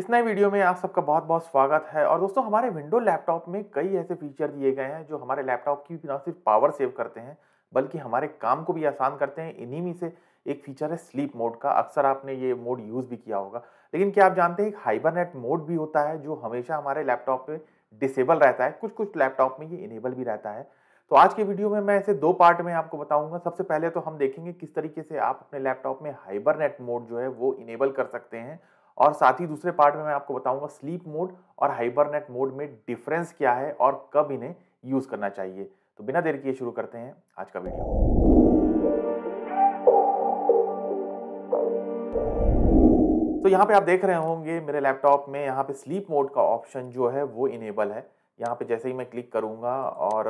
इस नए वीडियो में आप सबका बहुत बहुत स्वागत है और दोस्तों हमारे विंडो लैपटॉप में कई ऐसे फीचर दिए गए हैं जो हमारे लैपटॉप की ना सिर्फ पावर सेव करते हैं बल्कि हमारे काम को भी आसान करते हैं इन्हीं में से एक फीचर है स्लीप मोड का अक्सर आपने ये मोड यूज़ भी किया होगा लेकिन क्या आप जानते हैं एक हाइबरनेट मोड भी होता है जो हमेशा हमारे लैपटॉप पे डिसेबल रहता है कुछ कुछ लैपटॉप में ये इनेबल भी रहता है तो आज के वीडियो में मैं ऐसे दो पार्ट में आपको बताऊंगा सबसे पहले तो हम देखेंगे किस तरीके से आप अपने लैपटॉप में हाइबरनेट मोड जो है वो इनेबल कर सकते हैं और साथ ही दूसरे पार्ट में मैं आपको बताऊंगा स्लीप मोड और हाइबरनेट मोड में डिफरेंस क्या है और कब इन्हें यूज करना चाहिए तो बिना देर किए शुरू करते हैं आज का वीडियो तो यहाँ पे आप देख रहे होंगे मेरे लैपटॉप में यहाँ पे स्लीप मोड का ऑप्शन जो है वो इनेबल है यहाँ पे जैसे ही मैं क्लिक करूँगा और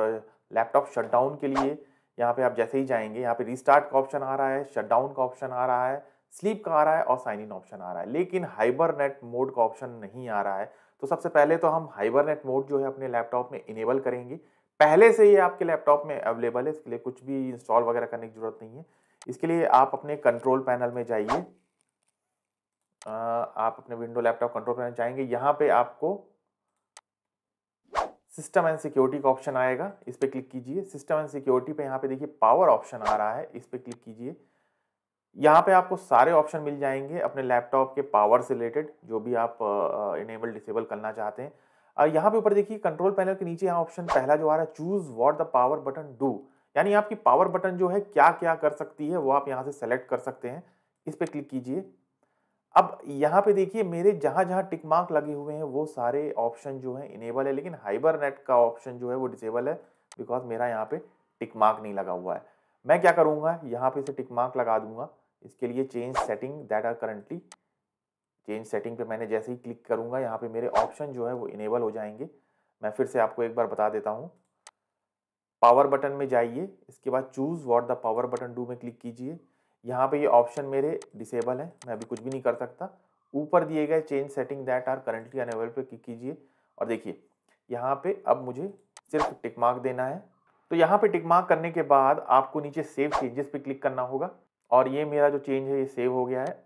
लैपटॉप शटडाउन के लिए यहाँ पे आप जैसे ही जाएंगे यहाँ पे रीस्टार्ट का ऑप्शन आ रहा है शटडाउन का ऑप्शन आ रहा है स्लीप का आ रहा है और साइन इन ऑप्शन आ रहा है लेकिन हाइबरनेट मोड का ऑप्शन नहीं आ रहा है तो सबसे पहले तो हम हाइबरनेट मोड जो है अपने लैपटॉप में इनेबल करेंगे पहले से ही आपके लैपटॉप में अवेलेबल है इसके लिए कुछ भी इंस्टॉल वगैरह करने की ज़रूरत नहीं है इसके लिए आप अपने कंट्रोल पैनल में जाइए आप अपने विंडो लैपटॉप कंट्रोल पैनल जाएंगे यहाँ पे आपको सिस्टम एंड सिक्योरिटी का ऑप्शन आएगा इस पर क्लिक कीजिए सिस्टम एंड सिक्योरिटी पे यहाँ पे देखिए पावर ऑप्शन आ रहा है इस पर क्लिक कीजिए यहाँ पे आपको सारे ऑप्शन मिल जाएंगे अपने लैपटॉप के पावर से रिलेटेड जो भी आप इनेबल डिसेबल करना चाहते हैं uh, यहाँ पे ऊपर देखिए कंट्रोल पैनल के नीचे यहाँ ऑप्शन पहला जो आ रहा है choose what the power button do यानी आपकी पावर बटन जो है क्या क्या कर सकती है वो आप यहाँ से सेलेक्ट कर सकते हैं इस पर क्लिक कीजिए अब यहाँ पे देखिए मेरे जहाँ जहाँ टिक मार्क लगे हुए हैं वो सारे ऑप्शन जो है इनेबल है लेकिन हाइबर का ऑप्शन जो है वो डिसेबल है बिकॉज मेरा यहाँ पे टिक मार्क नहीं लगा हुआ है मैं क्या करूँगा यहाँ पे इसे टिक मार्क लगा दूंगा इसके लिए change setting that are currently change setting पे मैंने जैसे ही क्लिक करूँगा यहाँ पे मेरे ऑप्शन जो है वो इनेबल हो जाएंगे मैं फिर से आपको एक बार बता देता हूँ पावर बटन में जाइए इसके बाद choose what the power button do में क्लिक कीजिए यहाँ पे ये ऑप्शन मेरे डिसेबल है मैं अभी कुछ भी नहीं कर सकता ऊपर दिए गए change setting that are currently enable पर क्लिक कीजिए और देखिए यहाँ पे अब मुझे सिर्फ टिक मार्क देना है तो यहाँ पे टिक मार्क करने के बाद आपको नीचे सेव चेंजेस पे क्लिक करना होगा और ये मेरा जो चेंज है ये सेव हो गया है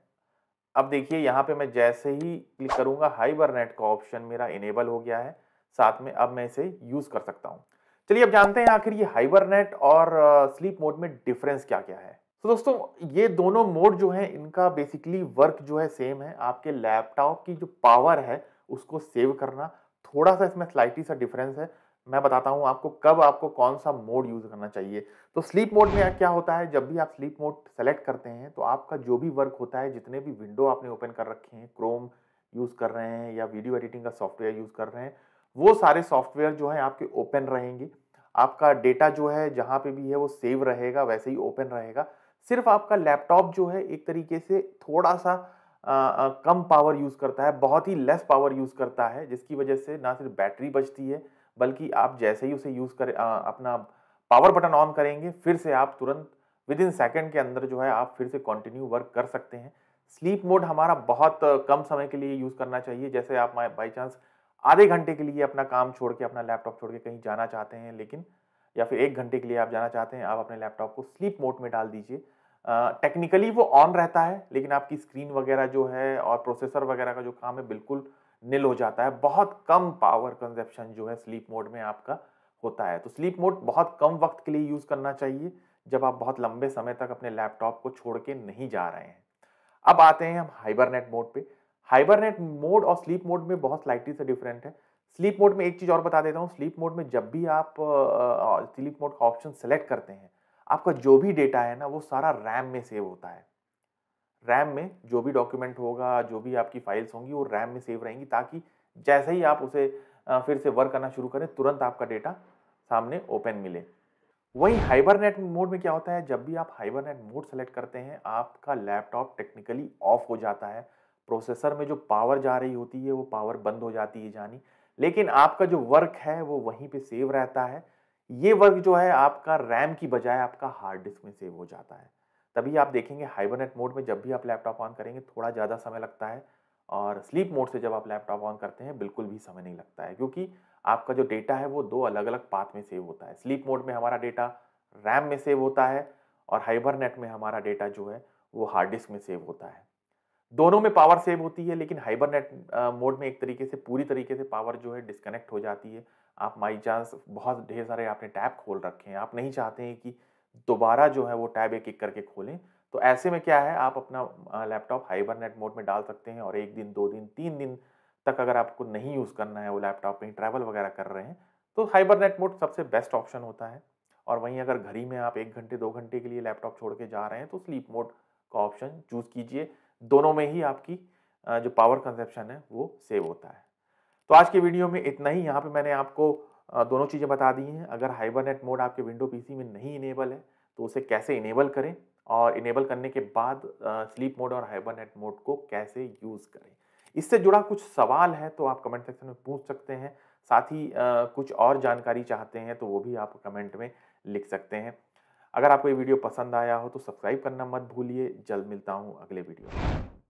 अब देखिए यहाँ पे मैं जैसे ही क्लिक करूँगा हाइबरनेट का ऑप्शन मेरा इनेबल हो गया है साथ में अब मैं इसे यूज़ कर सकता हूँ चलिए अब जानते हैं आखिर ये हाइबरनेट और स्लीप मोड में डिफरेंस क्या क्या है तो दोस्तों ये दोनों मोड जो है इनका बेसिकली वर्क जो है सेम है आपके लैपटॉप की जो पावर है उसको सेव करना थोड़ा सा इसमें स्लाइटी सा डिफरेंस है मैं बताता हूँ आपको कब आपको कौन सा मोड यूज़ करना चाहिए तो स्लीप मोड में क्या होता है जब भी आप स्लीप मोड सेलेक्ट करते हैं तो आपका जो भी वर्क होता है जितने भी विंडो आपने ओपन कर रखे हैं क्रोम यूज़ कर रहे हैं या वीडियो एडिटिंग का सॉफ्टवेयर यूज़ कर रहे हैं वो सारे सॉफ्टवेयर जो है आपके ओपन रहेंगे आपका डेटा जो है जहाँ पे भी है वो सेव रहेगा वैसे ही ओपन रहेगा सिर्फ आपका लैपटॉप जो है एक तरीके से थोड़ा सा आ, आ, कम पावर यूज़ करता है बहुत ही लेस पावर यूज़ करता है जिसकी वजह से ना सिर्फ बैटरी बचती है बल्कि आप जैसे ही उसे यूज़ करें अपना पावर बटन ऑन करेंगे फिर से आप तुरंत विद इन सेकेंड के अंदर जो है आप फिर से कंटिन्यू वर्क कर सकते हैं स्लीप मोड हमारा बहुत कम समय के लिए यूज़ करना चाहिए जैसे आप बाई चांस आधे घंटे के लिए अपना काम छोड़ के अपना लैपटॉप छोड़ के कहीं जाना चाहते हैं लेकिन या फिर एक घंटे के लिए आप जाना चाहते हैं आप अपने लैपटॉप को स्लीप मोड में डाल दीजिए टेक्निकली वो ऑन रहता है लेकिन आपकी स्क्रीन वगैरह जो है और प्रोसेसर वगैरह का जो काम है बिल्कुल निल हो जाता है बहुत कम पावर कंजप्शन जो है स्लीप मोड में आपका होता है तो स्लीप मोड बहुत कम वक्त के लिए यूज़ करना चाहिए जब आप बहुत लंबे समय तक अपने लैपटॉप को छोड़ के नहीं जा रहे हैं अब आते हैं हम हाइबरनेट मोड पे हाइबरनेट मोड और स्लीप मोड में बहुत स्लाइटली से डिफरेंट है स्लीप मोड में एक चीज़ और बता देता हूँ स्लीप मोड में जब भी आप स्लीप मोड का ऑप्शन सेलेक्ट करते हैं आपका जो भी डेटा है ना वो सारा रैम में सेव होता है रैम में जो भी डॉक्यूमेंट होगा जो भी आपकी फाइल्स होंगी वो रैम में सेव रहेंगी ताकि जैसे ही आप उसे फिर से वर्क करना शुरू करें तुरंत आपका डेटा सामने ओपन मिले वहीं हाइबरनेट मोड में क्या होता है जब भी आप हाइबरनेट मोड सेलेक्ट करते हैं आपका लैपटॉप टेक्निकली ऑफ हो जाता है प्रोसेसर में जो पावर जा रही होती है वो पावर बंद हो जाती है जानी लेकिन आपका जो वर्क है वो वहीं पे सेव रहता है ये वर्क जो है आपका रैम की बजाय आपका हार्ड डिस्क में सेव हो जाता है तभी आप देखेंगे हाइबरनेट मोड में जब भी आप लैपटॉप ऑन करेंगे थोड़ा ज़्यादा समय लगता है और स्लीप मोड से जब आप लैपटॉप ऑन करते हैं बिल्कुल भी समय नहीं लगता है क्योंकि आपका जो डेटा है वो दो अलग अलग पाथ में सेव होता है स्लीप मोड में हमारा डेटा रैम में सेव होता है और हाइबरनेट में हमारा डेटा जो है वो हार्ड डिस्क में सेव होता है दोनों में पावर सेव होती है लेकिन हाइबरनेट मोड में एक तरीके से पूरी तरीके से पावर जो है डिस्कनेक्ट हो जाती है आप माई चांस बहुत ढेर सारे आपने टैप खोल रखे हैं आप नहीं चाहते हैं कि दोबारा जो है वो टैब एक एक करके खोलें तो ऐसे में क्या है आप अपना लैपटॉप हाइबरनेट मोड में डाल सकते हैं और एक दिन दो दिन तीन दिन तक अगर आपको नहीं यूज़ करना है वो लैपटॉप में ट्रैवल वगैरह कर रहे हैं तो हाइबरनेट मोड सबसे बेस्ट ऑप्शन होता है और वहीं अगर घर ही में आप एक घंटे दो घंटे के लिए लैपटॉप छोड़ के जा रहे हैं तो स्लीप मोड का ऑप्शन चूज़ कीजिए दोनों में ही आपकी जो पावर कंजप्शन है वो सेव होता है तो आज के वीडियो में इतना ही यहाँ पे मैंने आपको दोनों चीज़ें बता दी हैं अगर हाइबरनेट मोड आपके विंडो पीसी में नहीं इनेबल है तो उसे कैसे इनेबल करें और इनेबल करने के बाद स्लीप मोड और हाइबरनेट मोड को कैसे यूज़ करें इससे जुड़ा कुछ सवाल है तो आप कमेंट सेक्शन में पूछ सकते हैं साथ ही आ, कुछ और जानकारी चाहते हैं तो वो भी आप कमेंट में लिख सकते हैं अगर आपको ये वीडियो पसंद आया हो तो सब्सक्राइब करना मत भूलिए जल्द मिलता हूँ अगले वीडियो में